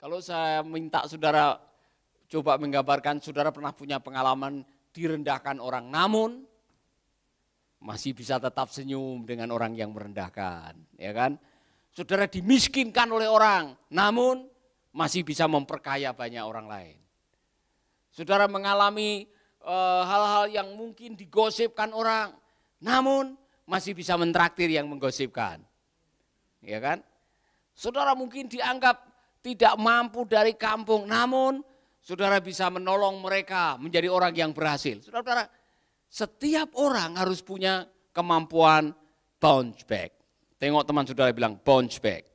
Kalau saya minta saudara coba menggambarkan saudara pernah punya pengalaman direndahkan orang, namun masih bisa tetap senyum dengan orang yang merendahkan, ya kan? Saudara dimiskinkan oleh orang, namun masih bisa memperkaya banyak orang lain. Saudara mengalami Eh, hal-hal yang mungkin digosipkan orang, namun masih bisa mentraktir yang menggosipkan. Ya kan? Saudara mungkin dianggap tidak mampu dari kampung, namun saudara bisa menolong mereka menjadi orang yang berhasil. Saudara-saudara, setiap orang harus punya kemampuan bounce back. Tengok teman saudara bilang bounce back.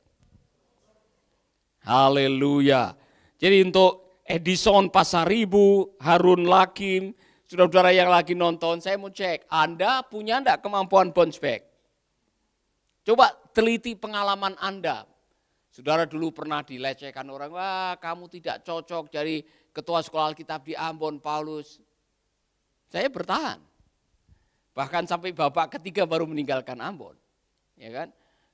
Haleluya. Jadi untuk Edison Pasaribu, Harun Lakim, saudara-saudara yang lagi nonton, saya mau cek, Anda punya enggak kemampuan bounce back? Coba teliti pengalaman Anda. Saudara dulu pernah dilecehkan orang, wah kamu tidak cocok jadi ketua sekolah Alkitab di Ambon, Paulus. Saya bertahan. Bahkan sampai bapak ketiga baru meninggalkan Ambon. Ya kan?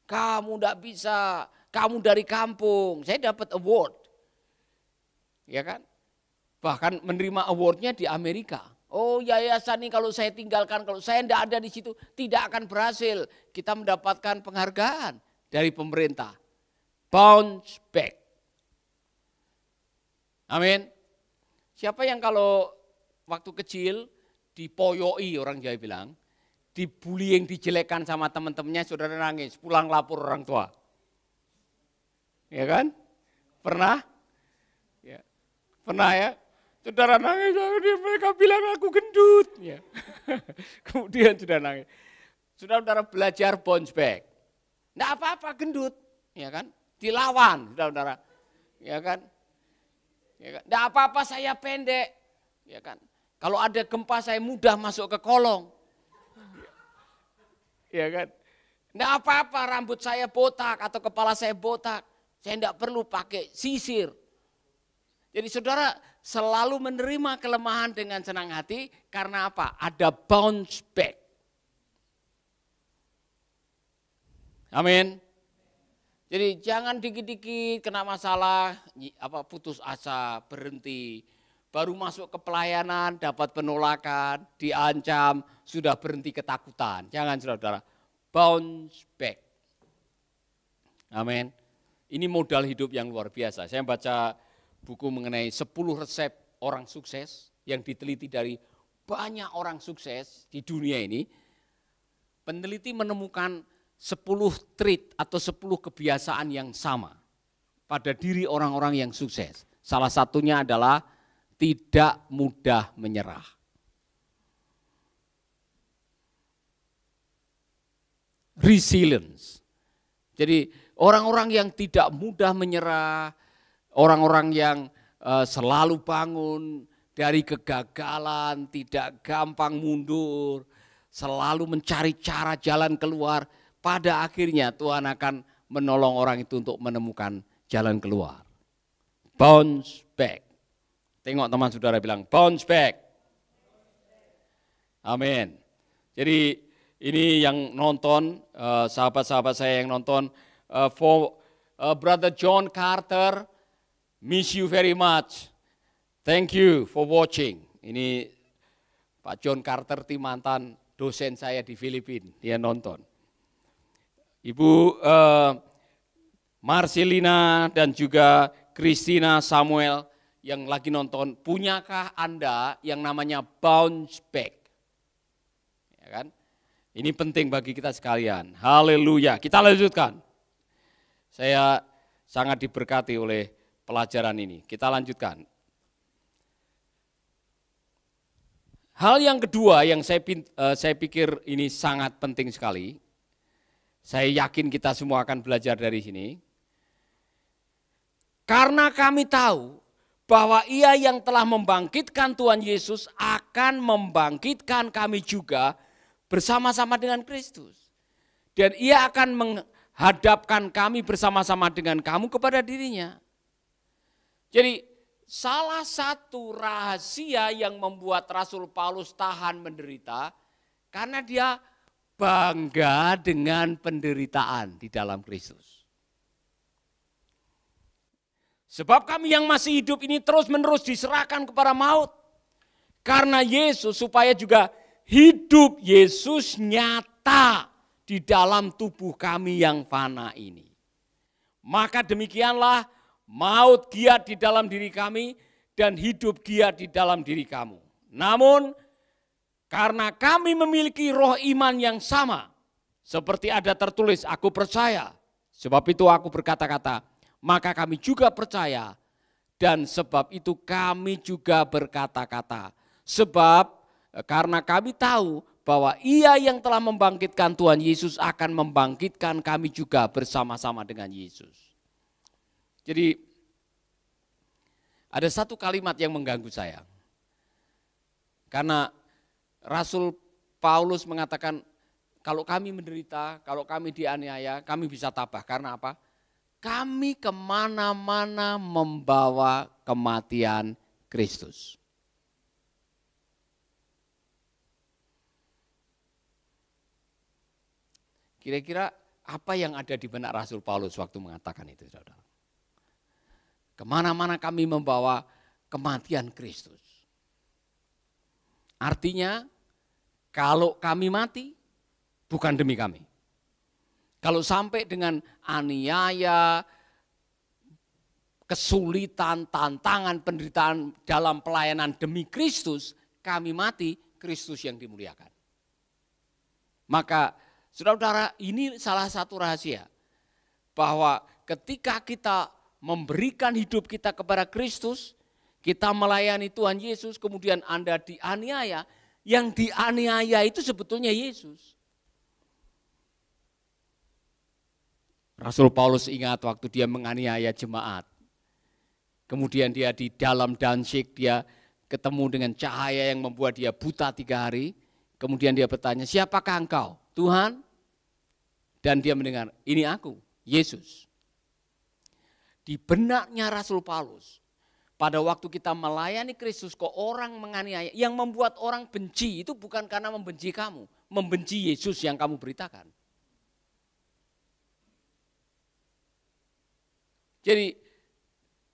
Kamu tidak bisa, kamu dari kampung. Saya dapat award ya kan? Bahkan menerima awardnya di Amerika. Oh yayasan ini kalau saya tinggalkan, kalau saya tidak ada di situ, tidak akan berhasil. Kita mendapatkan penghargaan dari pemerintah. Bounce back. Amin. Siapa yang kalau waktu kecil dipoyoi orang Jawa bilang, yang dijelekan sama teman-temannya, saudara nangis, pulang lapor orang tua. Ya kan? Pernah? Pernah ya? Saudara nangis, oh, mereka bilang aku gendut. Ya. Kemudian sudah nangis. sudah saudara belajar bounce back. Tidak apa-apa gendut, ya kan? Dilawan, saudara-saudara. Ya kan? Ya kan? Tidak apa-apa saya pendek, ya kan? Kalau ada gempa saya mudah masuk ke kolong. Ya kan? Tidak apa-apa rambut saya botak atau kepala saya botak. Saya tidak perlu pakai sisir. Jadi saudara selalu menerima kelemahan dengan senang hati karena apa? Ada bounce back. Amin. Jadi jangan dikit-dikit kena masalah, apa putus asa, berhenti. Baru masuk ke pelayanan dapat penolakan, diancam, sudah berhenti ketakutan. Jangan saudara, bounce back. Amin. Ini modal hidup yang luar biasa. Saya baca buku mengenai 10 resep orang sukses yang diteliti dari banyak orang sukses di dunia ini. Peneliti menemukan 10 trait atau 10 kebiasaan yang sama pada diri orang-orang yang sukses. Salah satunya adalah tidak mudah menyerah. Resilience. Jadi orang-orang yang tidak mudah menyerah, orang-orang yang eh, selalu bangun dari kegagalan, tidak gampang mundur, selalu mencari cara jalan keluar. Pada akhirnya Tuhan akan menolong orang itu untuk menemukan jalan keluar. Bounce back. Tengok teman saudara bilang bounce back. Amin. Jadi ini yang nonton, eh, sahabat-sahabat saya yang nonton, eh, for Brother John Carter, Miss you very much. Thank you for watching. Ini Pak John Carter Timantan, dosen saya di Filipina, dia nonton. Ibu uh, Marcelina dan juga Christina Samuel yang lagi nonton, punyakah Anda yang namanya bounce back? Ya kan? Ini penting bagi kita sekalian. Haleluya. Kita lanjutkan. Saya sangat diberkati oleh pelajaran ini. Kita lanjutkan. Hal yang kedua yang saya, eh, saya pikir ini sangat penting sekali, saya yakin kita semua akan belajar dari sini, karena kami tahu bahwa ia yang telah membangkitkan Tuhan Yesus akan membangkitkan kami juga bersama-sama dengan Kristus. Dan ia akan menghadapkan kami bersama-sama dengan kamu kepada dirinya. Jadi salah satu rahasia yang membuat Rasul Paulus tahan menderita karena dia bangga dengan penderitaan di dalam Kristus. Sebab kami yang masih hidup ini terus-menerus diserahkan kepada maut karena Yesus supaya juga hidup Yesus nyata di dalam tubuh kami yang fana ini. Maka demikianlah maut giat di dalam diri kami dan hidup giat di dalam diri kamu. Namun karena kami memiliki roh iman yang sama, seperti ada tertulis, aku percaya, sebab itu aku berkata-kata, maka kami juga percaya, dan sebab itu kami juga berkata-kata. Sebab eh, karena kami tahu bahwa ia yang telah membangkitkan Tuhan Yesus akan membangkitkan kami juga bersama-sama dengan Yesus. Jadi ada satu kalimat yang mengganggu saya. Karena Rasul Paulus mengatakan kalau kami menderita, kalau kami dianiaya, kami bisa tabah. Karena apa? Kami kemana-mana membawa kematian Kristus. Kira-kira apa yang ada di benak Rasul Paulus waktu mengatakan itu, saudara? Kemana-mana kami membawa kematian Kristus. Artinya, kalau kami mati, bukan demi kami. Kalau sampai dengan aniaya, kesulitan, tantangan, penderitaan dalam pelayanan demi Kristus, kami mati, Kristus yang dimuliakan. Maka, saudara-saudara, ini salah satu rahasia bahwa ketika kita memberikan hidup kita kepada Kristus, kita melayani Tuhan Yesus, kemudian Anda dianiaya, yang dianiaya itu sebetulnya Yesus. Rasul Paulus ingat waktu dia menganiaya jemaat. Kemudian dia di dalam Dansik dia ketemu dengan cahaya yang membuat dia buta tiga hari. Kemudian dia bertanya, siapakah engkau? Tuhan. Dan dia mendengar, ini aku, Yesus di benaknya Rasul Paulus. Pada waktu kita melayani Kristus kok orang menganiaya, yang membuat orang benci itu bukan karena membenci kamu, membenci Yesus yang kamu beritakan. Jadi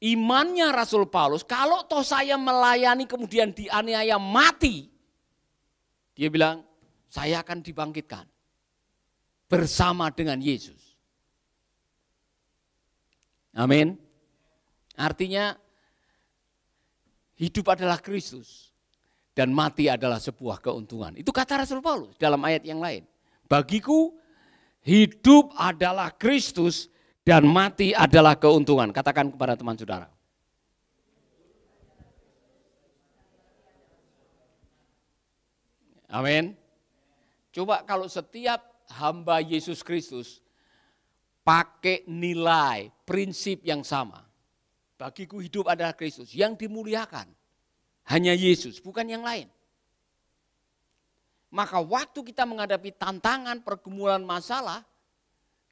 imannya Rasul Paulus, kalau toh saya melayani kemudian dianiaya mati, dia bilang, saya akan dibangkitkan bersama dengan Yesus. Amin. Artinya hidup adalah Kristus dan mati adalah sebuah keuntungan. Itu kata Rasul Paulus dalam ayat yang lain. Bagiku hidup adalah Kristus dan mati adalah keuntungan. Katakan kepada teman saudara. Amin. Coba kalau setiap hamba Yesus Kristus pakai nilai, prinsip yang sama. Bagiku hidup adalah Kristus yang dimuliakan. Hanya Yesus, bukan yang lain. Maka waktu kita menghadapi tantangan, pergumulan, masalah,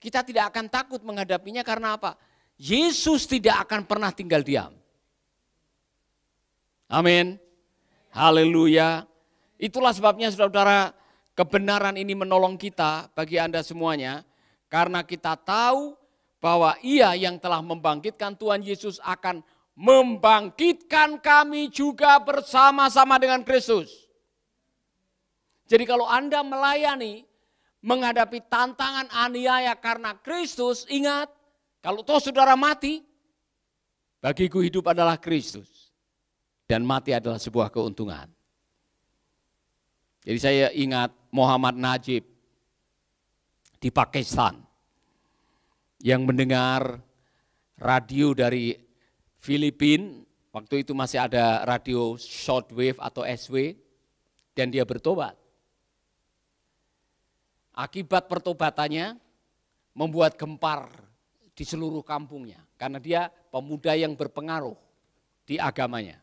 kita tidak akan takut menghadapinya karena apa? Yesus tidak akan pernah tinggal diam. Amin. Haleluya. Itulah sebabnya saudara-saudara kebenaran ini menolong kita bagi Anda semuanya karena kita tahu bahwa ia yang telah membangkitkan Tuhan Yesus akan membangkitkan kami juga bersama-sama dengan Kristus. Jadi kalau Anda melayani, menghadapi tantangan aniaya karena Kristus, ingat, kalau toh saudara mati, bagiku hidup adalah Kristus. Dan mati adalah sebuah keuntungan. Jadi saya ingat Muhammad Najib, di Pakistan yang mendengar radio dari Filipina, waktu itu masih ada radio shortwave atau SW, dan dia bertobat. Akibat pertobatannya membuat gempar di seluruh kampungnya, karena dia pemuda yang berpengaruh di agamanya.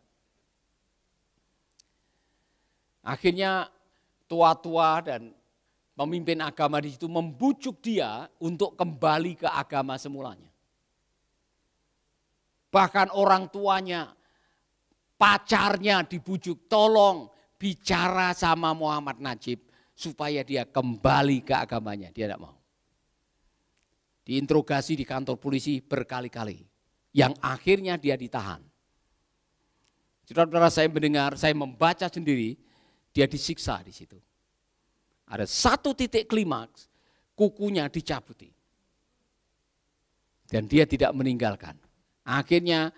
Akhirnya tua-tua dan pemimpin agama di situ membujuk dia untuk kembali ke agama semulanya. Bahkan orang tuanya, pacarnya dibujuk, tolong bicara sama Muhammad Najib supaya dia kembali ke agamanya. Dia tidak mau. Diinterogasi di kantor polisi berkali-kali. Yang akhirnya dia ditahan. Saudara-saudara saya mendengar, saya membaca sendiri, dia disiksa di situ. Ada satu titik klimaks, kukunya dicabuti. Dan dia tidak meninggalkan. Akhirnya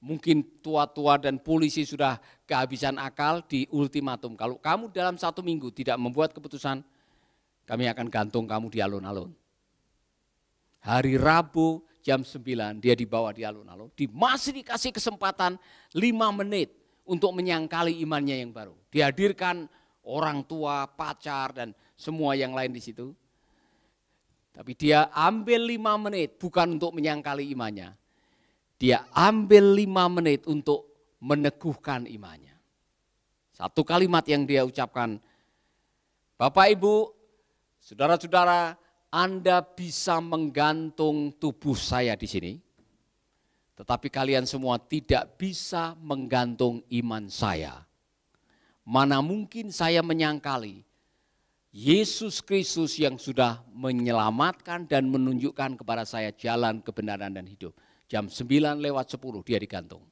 mungkin tua-tua dan polisi sudah kehabisan akal di ultimatum. Kalau kamu dalam satu minggu tidak membuat keputusan, kami akan gantung kamu di alun-alun. Hari Rabu jam 9 dia dibawa di alun-alun, di masih dikasih kesempatan 5 menit untuk menyangkali imannya yang baru. Dihadirkan orang tua, pacar, dan semua yang lain di situ. Tapi dia ambil lima menit bukan untuk menyangkali imannya. Dia ambil lima menit untuk meneguhkan imannya. Satu kalimat yang dia ucapkan, Bapak Ibu, saudara-saudara, Anda bisa menggantung tubuh saya di sini, tetapi kalian semua tidak bisa menggantung iman saya Mana mungkin saya menyangkali Yesus Kristus yang sudah menyelamatkan dan menunjukkan kepada saya jalan kebenaran dan hidup. Jam 9 lewat 10 dia digantung.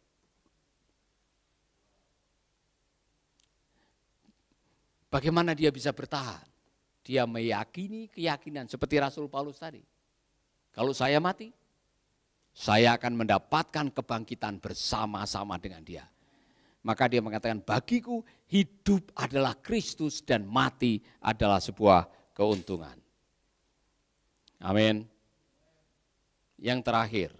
Bagaimana dia bisa bertahan? Dia meyakini keyakinan seperti Rasul Paulus tadi. Kalau saya mati, saya akan mendapatkan kebangkitan bersama-sama dengan dia. Maka dia mengatakan, bagiku hidup adalah Kristus dan mati adalah sebuah keuntungan. Amin. Yang terakhir,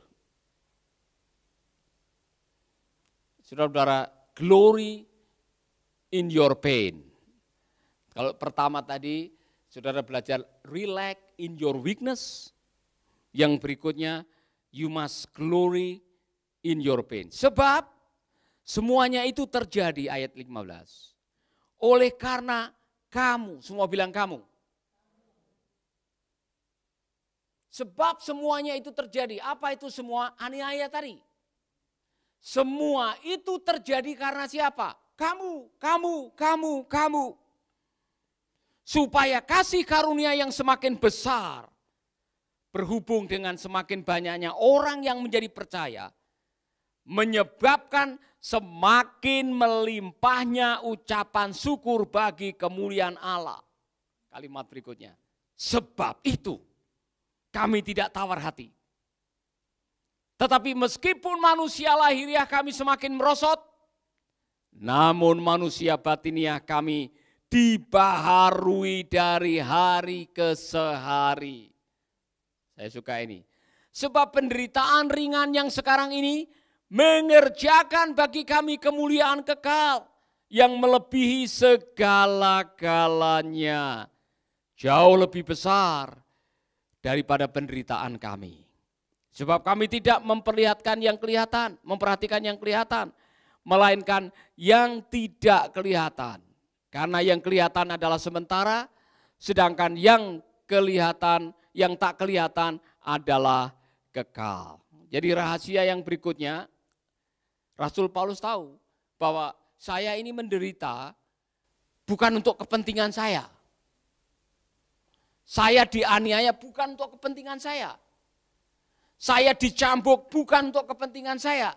saudara-saudara, glory in your pain. Kalau pertama tadi, saudara belajar relax in your weakness. Yang berikutnya, you must glory in your pain. Sebab Semuanya itu terjadi ayat 15. Oleh karena kamu, semua bilang kamu. Sebab semuanya itu terjadi. Apa itu semua aniaya tadi? Semua itu terjadi karena siapa? Kamu, kamu, kamu, kamu. Supaya kasih karunia yang semakin besar berhubung dengan semakin banyaknya orang yang menjadi percaya menyebabkan semakin melimpahnya ucapan syukur bagi kemuliaan Allah. Kalimat berikutnya. Sebab itu kami tidak tawar hati. Tetapi meskipun manusia lahiriah ya, kami semakin merosot, namun manusia batiniah ya, kami dibaharui dari hari ke sehari. Saya suka ini. Sebab penderitaan ringan yang sekarang ini mengerjakan bagi kami kemuliaan kekal yang melebihi segala-galanya. Jauh lebih besar daripada penderitaan kami. Sebab kami tidak memperlihatkan yang kelihatan, memperhatikan yang kelihatan, melainkan yang tidak kelihatan. Karena yang kelihatan adalah sementara, sedangkan yang kelihatan, yang tak kelihatan adalah kekal. Jadi rahasia yang berikutnya, Rasul Paulus tahu bahwa saya ini menderita bukan untuk kepentingan saya. Saya dianiaya bukan untuk kepentingan saya. Saya dicambuk bukan untuk kepentingan saya.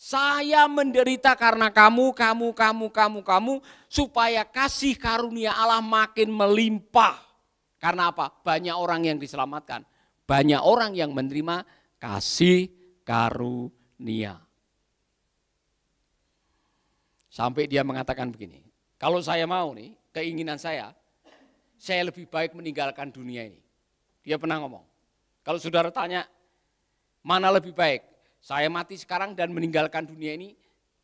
Saya menderita karena kamu, kamu, kamu, kamu, kamu, supaya kasih karunia Allah makin melimpah. Karena apa? Banyak orang yang diselamatkan, banyak orang yang menerima kasih karunia. Sampai dia mengatakan begini, kalau saya mau nih, keinginan saya, saya lebih baik meninggalkan dunia ini. Dia pernah ngomong. Kalau saudara tanya, mana lebih baik? Saya mati sekarang dan meninggalkan dunia ini,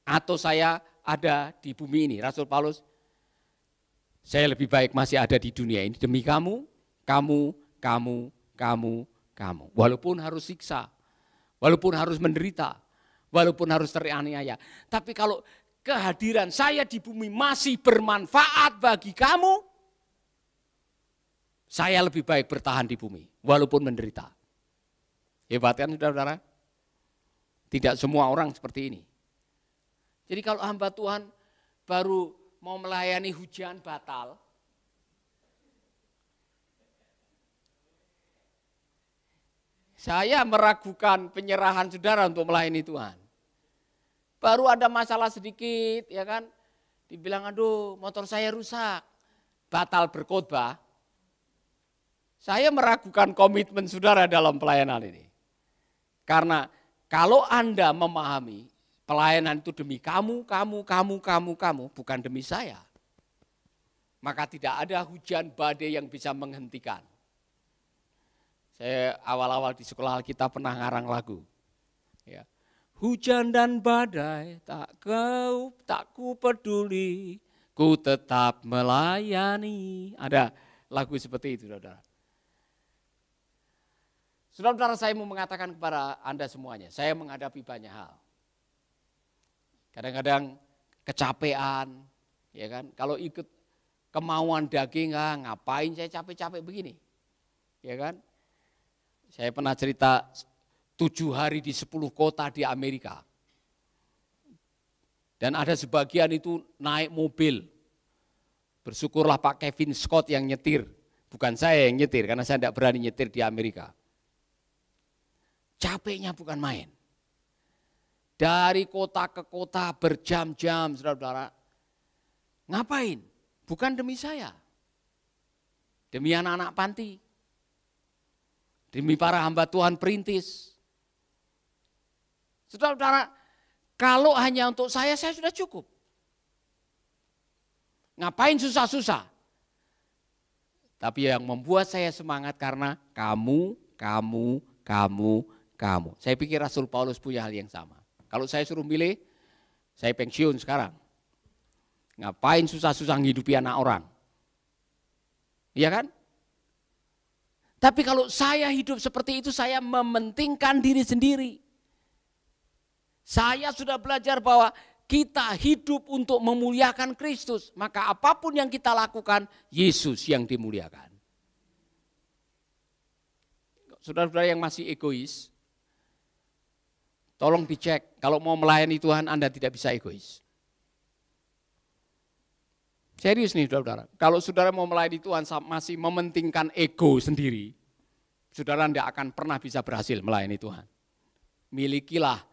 atau saya ada di bumi ini? Rasul Paulus, saya lebih baik masih ada di dunia ini demi kamu, kamu, kamu, kamu, kamu. Walaupun harus siksa, walaupun harus menderita, walaupun harus teraniaya. Tapi kalau kehadiran saya di bumi masih bermanfaat bagi kamu, saya lebih baik bertahan di bumi, walaupun menderita. Hebat kan saudara-saudara? Tidak semua orang seperti ini. Jadi kalau hamba Tuhan baru mau melayani hujan batal, saya meragukan penyerahan saudara untuk melayani Tuhan. Baru ada masalah sedikit, ya kan? Dibilang, aduh motor saya rusak. Batal berkhotbah. Saya meragukan komitmen saudara dalam pelayanan ini. Karena kalau Anda memahami pelayanan itu demi kamu, kamu, kamu, kamu, kamu, bukan demi saya. Maka tidak ada hujan badai yang bisa menghentikan. Saya awal-awal di sekolah kita pernah ngarang lagu. Hujan dan badai tak kau tak ku peduli, ku tetap melayani. Ada lagu seperti itu, saudara. Saudara-saudara saya mau mengatakan kepada Anda semuanya, saya menghadapi banyak hal. Kadang-kadang kecapean, ya kan? Kalau ikut kemauan daging, ah, ngapain saya capek-capek begini? Ya kan? Saya pernah cerita tujuh hari di sepuluh kota di Amerika. Dan ada sebagian itu naik mobil. Bersyukurlah Pak Kevin Scott yang nyetir. Bukan saya yang nyetir, karena saya tidak berani nyetir di Amerika. Capeknya bukan main. Dari kota ke kota berjam-jam, saudara-saudara. Ngapain? Bukan demi saya. Demi anak-anak panti. Demi para hamba Tuhan perintis Saudara-saudara, kalau hanya untuk saya, saya sudah cukup. Ngapain susah-susah? Tapi yang membuat saya semangat karena kamu, kamu, kamu, kamu. Saya pikir Rasul Paulus punya hal yang sama. Kalau saya suruh milih, saya pensiun sekarang. Ngapain susah-susah menghidupi anak orang? Iya kan? Tapi kalau saya hidup seperti itu, saya mementingkan diri sendiri. Saya sudah belajar bahwa kita hidup untuk memuliakan Kristus, maka apapun yang kita lakukan, Yesus yang dimuliakan. Saudara-saudara yang masih egois, tolong dicek. Kalau mau melayani Tuhan, Anda tidak bisa egois. Serius nih saudara-saudara, kalau saudara mau melayani Tuhan masih mementingkan ego sendiri, saudara tidak akan pernah bisa berhasil melayani Tuhan. Milikilah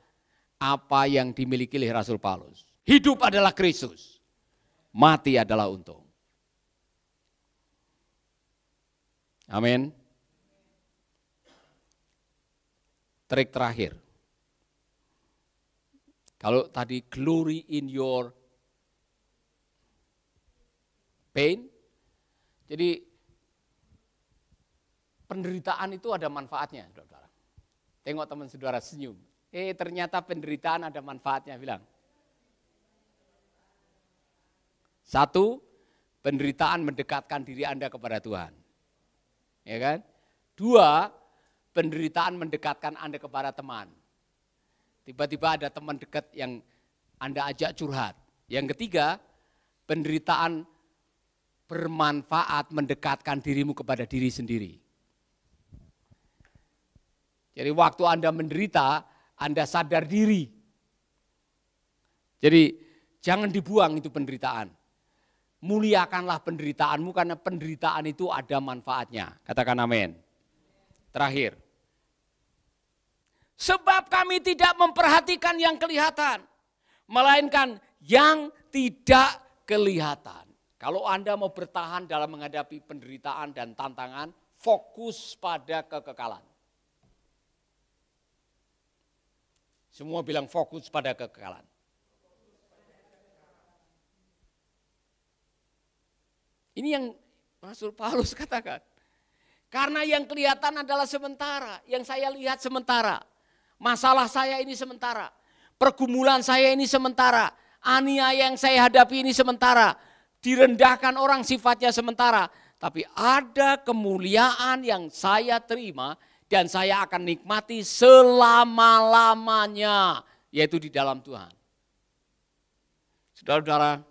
apa yang dimiliki oleh Rasul Paulus. Hidup adalah Kristus, mati adalah untung. Amin. Trik terakhir. Kalau tadi glory in your pain, jadi penderitaan itu ada manfaatnya, Tengok teman saudara senyum, eh ternyata penderitaan ada manfaatnya bilang. Satu, penderitaan mendekatkan diri Anda kepada Tuhan. Ya kan? Dua, penderitaan mendekatkan Anda kepada teman. Tiba-tiba ada teman dekat yang Anda ajak curhat. Yang ketiga, penderitaan bermanfaat mendekatkan dirimu kepada diri sendiri. Jadi waktu Anda menderita, anda sadar diri. Jadi jangan dibuang itu penderitaan. Muliakanlah penderitaanmu karena penderitaan itu ada manfaatnya. Katakan amin. Terakhir. Sebab kami tidak memperhatikan yang kelihatan, melainkan yang tidak kelihatan. Kalau Anda mau bertahan dalam menghadapi penderitaan dan tantangan, fokus pada kekekalan. Semua bilang fokus pada kekekalan. Ini yang Rasul Paulus katakan. Karena yang kelihatan adalah sementara, yang saya lihat sementara. Masalah saya ini sementara, pergumulan saya ini sementara, aniaya yang saya hadapi ini sementara, direndahkan orang sifatnya sementara, tapi ada kemuliaan yang saya terima dan saya akan nikmati selama-lamanya, yaitu di dalam Tuhan. Saudara-saudara,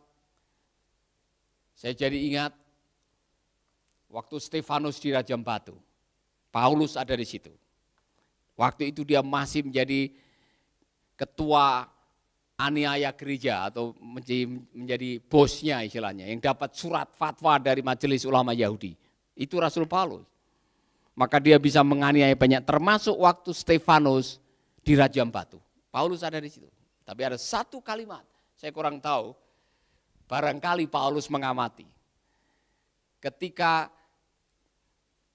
saya jadi ingat waktu Stefanus di Raja Batu, Paulus ada di situ. Waktu itu dia masih menjadi ketua aniaya gereja atau menjadi, menjadi bosnya istilahnya yang dapat surat fatwa dari majelis ulama Yahudi. Itu Rasul Paulus. Maka dia bisa menganiaya banyak, termasuk waktu Stefanus dirajam batu. Paulus ada di situ. Tapi ada satu kalimat, saya kurang tahu, barangkali Paulus mengamati. Ketika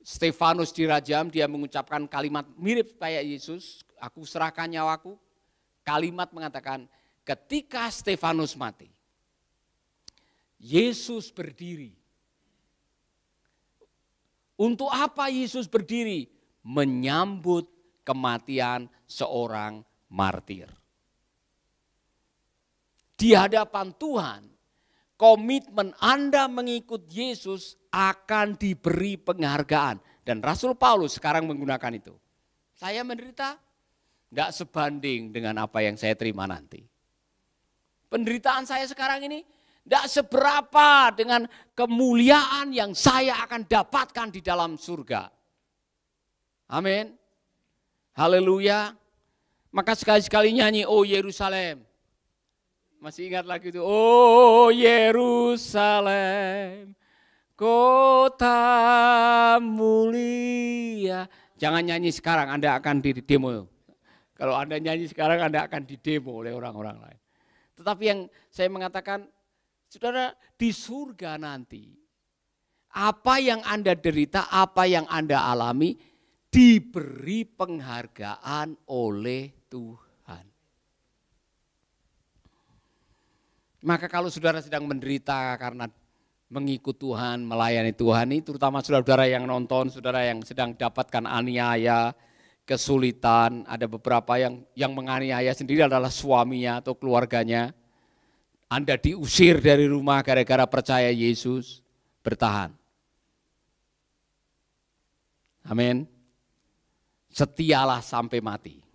Stefanus dirajam, dia mengucapkan kalimat mirip kayak Yesus, aku serahkan nyawaku. Kalimat mengatakan, ketika Stefanus mati, Yesus berdiri untuk apa Yesus berdiri? Menyambut kematian seorang martir. Di hadapan Tuhan, komitmen Anda mengikut Yesus akan diberi penghargaan. Dan Rasul Paulus sekarang menggunakan itu. Saya menderita, tidak sebanding dengan apa yang saya terima nanti. Penderitaan saya sekarang ini tidak seberapa dengan kemuliaan yang saya akan dapatkan di dalam surga. Amin. Haleluya. Maka sekali-sekali nyanyi, Oh Yerusalem. Masih ingat lagi itu, Oh Yerusalem, kota mulia. Jangan nyanyi sekarang, Anda akan di demo. Kalau Anda nyanyi sekarang, Anda akan didemo oleh orang-orang lain. Tetapi yang saya mengatakan, Saudara, di surga nanti, apa yang Anda derita, apa yang Anda alami, diberi penghargaan oleh Tuhan. Maka kalau saudara sedang menderita karena mengikut Tuhan, melayani Tuhan, ini terutama saudara-saudara yang nonton, saudara yang sedang dapatkan aniaya, kesulitan, ada beberapa yang yang menganiaya sendiri adalah suaminya atau keluarganya, anda diusir dari rumah gara-gara percaya Yesus, bertahan. Amin. Setialah sampai mati.